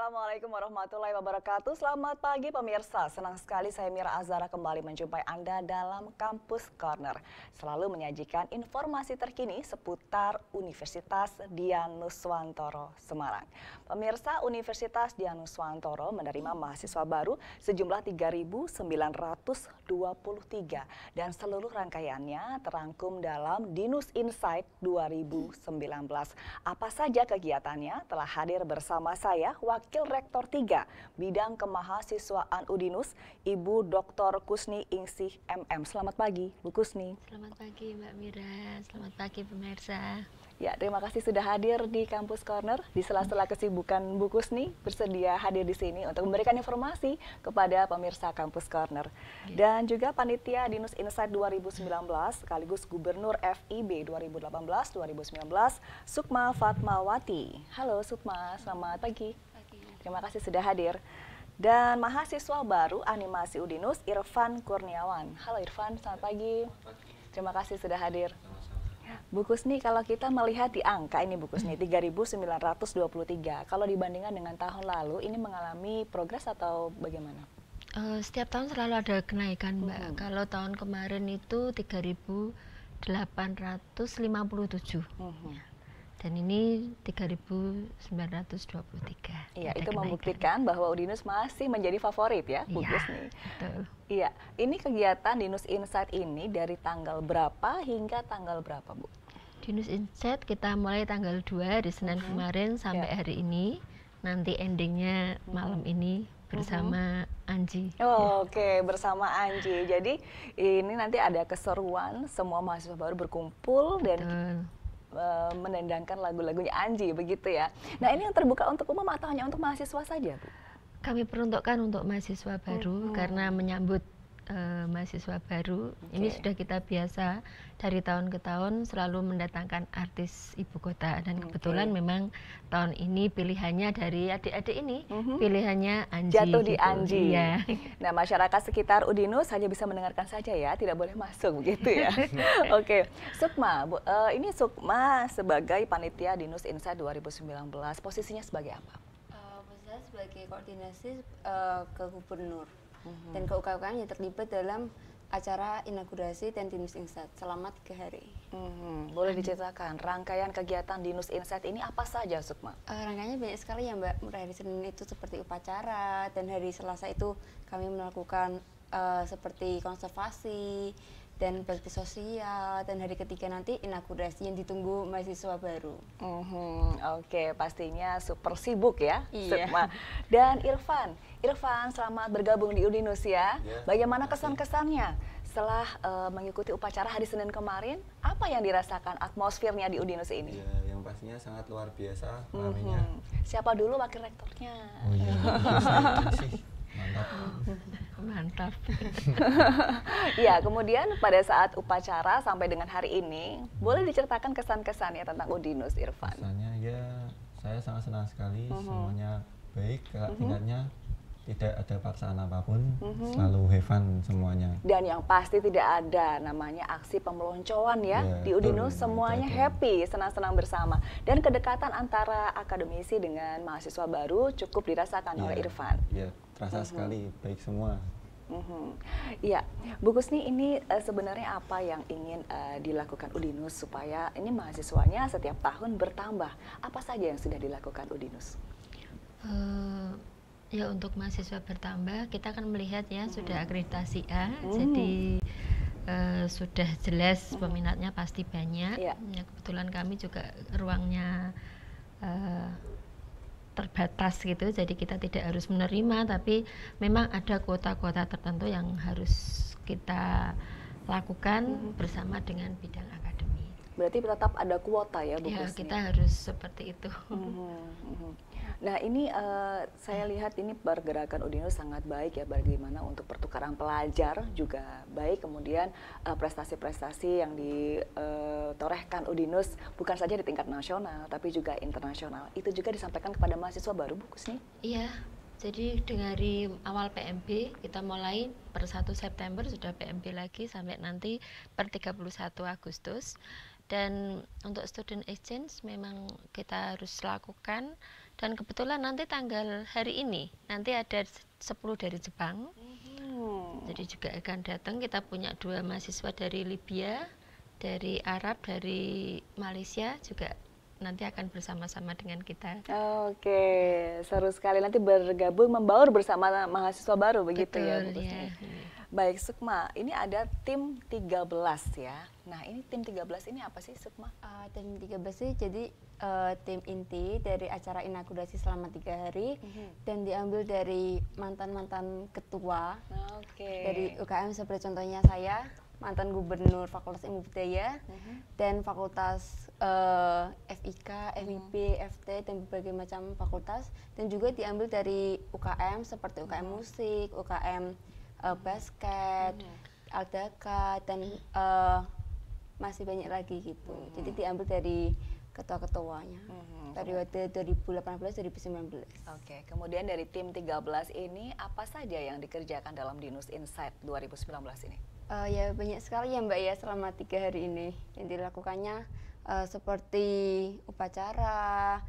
Assalamualaikum warahmatullahi wabarakatuh. Selamat pagi pemirsa. Senang sekali saya Mira Azara kembali menjumpai Anda dalam Kampus Corner. Selalu menyajikan informasi terkini seputar Universitas Dianuswantoro Semarang. Pemirsa Universitas Dianuswantoro menerima mahasiswa baru sejumlah 3.923 dan seluruh rangkaiannya terangkum dalam Dinus Insight 2019. Apa saja kegiatannya telah hadir bersama saya Wakil Wakil Rektor 3 Bidang Kemahasiswaan Udinus, Ibu Dr. Kusni Ingsih MM. Selamat pagi, Bu Kusni. Selamat pagi, Mbak Mira. Selamat pagi, pemirsa. Ya, terima kasih sudah hadir di Kampus Corner. Di sela-sela kesibukan Bu Kusni, bersedia hadir di sini untuk memberikan informasi kepada pemirsa Kampus Corner. Ya. Dan juga Panitia Dinus Insight 2019, sekaligus Gubernur FIB 2018-2019, Sukma Fatmawati. Halo Sukma, selamat pagi. Terima kasih sudah hadir. Dan mahasiswa baru animasi Udinus, Irfan Kurniawan. Halo Irfan, selamat pagi. Terima kasih sudah hadir. Bukus nih kalau kita melihat di angka ini dua puluh 3.923. Kalau dibandingkan dengan tahun lalu, ini mengalami progres atau bagaimana? Uh, setiap tahun selalu ada kenaikan, Mbak. Hmm. Kalau tahun kemarin itu 3.857. Hmm. tujuh dan ini 3.923. Iya, itu kenaikan. membuktikan bahwa Udinus masih menjadi favorit ya, Bu ya, Iya, ini kegiatan Dinus Insight ini dari tanggal berapa hingga tanggal berapa, Bu? Dinus Insight kita mulai tanggal 2 di Senin -hmm. kemarin sampai ya. hari ini. Nanti endingnya -hmm. malam ini bersama mm-hmm. Anji. Oh, ya. Oke, okay. bersama Anji. Jadi ini nanti ada keseruan semua mahasiswa baru berkumpul Betul. dan Eh, menendangkan lagu-lagunya Anji begitu ya. Nah ini yang terbuka untuk umum atau hanya untuk mahasiswa saja, Kami peruntukkan untuk mahasiswa baru hmm. karena menyambut uh, mahasiswa baru. Okay. Ini sudah kita biasa dari tahun ke tahun selalu mendatangkan artis ibu kota dan okay. kebetulan memang tahun ini pilihannya dari adik-adik ini mm -hmm. pilihannya Anji. Jatuh gitu. di Anji. Ya. Nah, masyarakat sekitar Udinus hanya bisa mendengarkan saja ya, tidak boleh masuk begitu ya. Oke, okay. Sukma, bu, uh, ini Sukma sebagai panitia Dinus Insa 2019 posisinya sebagai apa? Uh, posisinya sebagai koordinasi uh, ke gubernur. -hmm. dan KUKM yang terlibat dalam acara inaugurasi dan Dinus Insight selama tiga hari. Hmm, boleh diceritakan rangkaian kegiatan Dinus Insight ini apa saja, Sukma? Uh, rangkaiannya banyak sekali ya, Mbak. Mulai hari Senin itu seperti upacara dan hari Selasa itu kami melakukan uh, seperti konservasi, dan bakti sosial dan hari ketiga nanti inaugurasi yang ditunggu mahasiswa baru. Mm-hmm, Oke, okay, pastinya super sibuk ya. Iya. Sukma. Dan Irfan, Irfan selamat bergabung di Udinus ya. Iya. Bagaimana kesan-kesannya iya. setelah uh, mengikuti upacara hari Senin kemarin? Apa yang dirasakan atmosfernya di Udinus ini? Yeah, yang pastinya sangat luar biasa ramenya. Mm-hmm. Siapa dulu wakil rektornya? Oh, iya. iya Mantap. ya, kemudian pada saat upacara sampai dengan hari ini, boleh diceritakan kesan-kesannya tentang Udinus Irfan. Kesannya ya saya sangat senang sekali, uh mm-hmm. -huh. semuanya baik, tingkatnya uh -huh. tidak ada paksaan apapun, uh mm-hmm. -huh. selalu hevan semuanya. Dan yang pasti tidak ada namanya aksi pemeloncoan ya, ya di Udinus betul, semuanya betul. happy, senang-senang bersama. Dan kedekatan antara akademisi dengan mahasiswa baru cukup dirasakan ya, oleh Irfan. Ya terasa uh mm-hmm. -huh. sekali baik semua. Mm-hmm. Iya, mm -hmm. Bu Kusni ini uh, sebenarnya apa yang ingin uh, dilakukan Udinus supaya ini mahasiswanya setiap tahun bertambah? Apa saja yang sudah dilakukan Udinus? Uh, ya untuk mahasiswa bertambah kita akan melihat ya -huh. Mm-hmm. sudah akreditasi A, -huh. jadi uh, sudah jelas hmm. peminatnya pasti banyak. Ya. ya kebetulan kami juga ruangnya uh, terbatas gitu jadi kita tidak harus menerima tapi memang ada kuota-kuota tertentu yang harus kita lakukan mm-hmm. bersama dengan bidang agama. Berarti tetap ada kuota ya, Bu Ya, kita harus seperti itu. Hmm, hmm. hmm. Nah, ini uh, saya lihat ini pergerakan Udino sangat baik ya bagaimana untuk pertukaran pelajar juga baik. Kemudian eh, prestasi-prestasi uh, yang ditorehkan eh, uh, Udinus bukan saja di tingkat nasional tapi juga internasional. Itu juga disampaikan kepada mahasiswa baru Bu Kusni. Iya. Jadi dari awal PMB kita mulai per 1 September sudah PMB lagi sampai nanti per 31 Agustus dan untuk student exchange memang kita harus lakukan dan kebetulan nanti tanggal hari ini nanti ada 10 dari Jepang hmm. jadi juga akan datang kita punya dua mahasiswa dari Libya dari Arab dari Malaysia juga nanti akan bersama-sama dengan kita. Oke, seru sekali nanti bergabung membaur bersama mahasiswa baru begitu ya, Betul, ya. Iya. Baik, Sukma, ini ada tim 13 ya. Nah, ini tim 13 ini apa sih, Sukma? Uh, tim 13 sih jadi uh, tim inti dari acara inaugurasi selama tiga hari mm -hmm. dan diambil dari mantan-mantan ketua okay. dari UKM seperti contohnya saya, mantan gubernur Fakultas Ilmu Budaya mm-hmm. dan Fakultas uh, eh, FIK, FIB, mm-hmm. FT dan berbagai macam fakultas dan juga diambil dari UKM seperti UKM mm-hmm. musik, UKM uh, basket, hmm. aldaka dan uh, masih banyak lagi gitu. Hmm. Jadi diambil dari ketua-ketuanya. Hmm. waktu 2018-2019. Oke, okay. kemudian dari tim 13 ini apa saja yang dikerjakan dalam Dinus Insight 2019 ini? Uh, ya banyak sekali ya Mbak ya selama tiga hari ini yang dilakukannya uh, seperti upacara,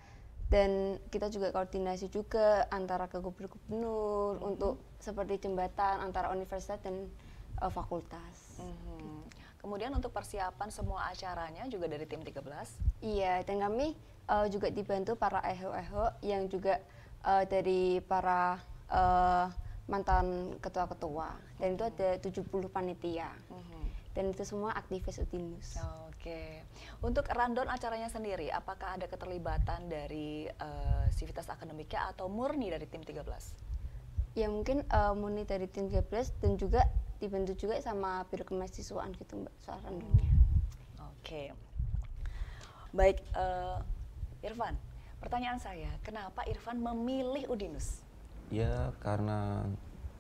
dan kita juga koordinasi juga antara ke gubernur-gubernur hmm untuk seperti jembatan antara universitas dan uh, fakultas. hmm Kemudian untuk persiapan semua acaranya juga dari tim 13? Iya, dan kami uh, juga dibantu para eho-eho yang juga uh, dari para uh, mantan ketua-ketua. Dan hmm itu mhm. ada 70 panitia. hmm dan itu semua aktivis Utinus. Oke. Untuk rundown acaranya sendiri, apakah ada keterlibatan dari uh, sivitas akademiknya atau murni dari tim 13? Ya mungkin uh, murni dari tim 13 dan juga dibantu juga sama biro kemahasiswaan gitu mbak soal rundownnya. Oke. Oke. Baik, uh, Irfan. Pertanyaan saya, kenapa Irfan memilih Udinus? Ya karena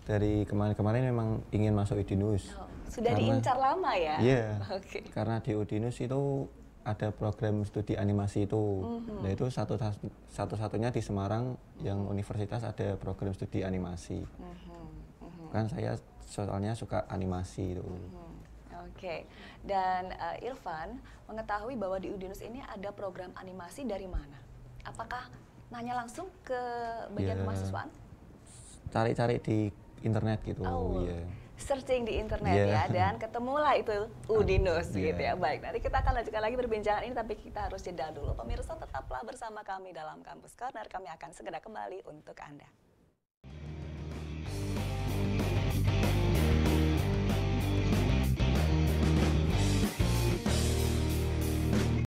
dari kemarin-kemarin memang ingin masuk Udinus. Oh. Sudah karena, diincar lama ya? Iya. okay. Karena di Udinus itu ada program studi animasi itu, mm-hmm. satu satu-satunya di Semarang yang mhm. universitas ada program studi animasi. Mm-hmm. Kan saya soalnya suka animasi itu. Mm-hmm. Oke, okay. dan uh, Irfan mengetahui bahwa di Udinus ini ada program animasi dari mana? Apakah nanya langsung ke bagian yeah. Iya. mahasiswaan? Cari-cari di internet gitu, oh. Yeah searching di internet yeah. ya dan ketemulah itu Udinus yeah. gitu ya. Baik, nanti kita akan lanjutkan lagi perbincangan ini tapi kita harus jeda dulu. Pemirsa tetaplah bersama kami dalam Kampus Corner. Kami akan segera kembali untuk Anda.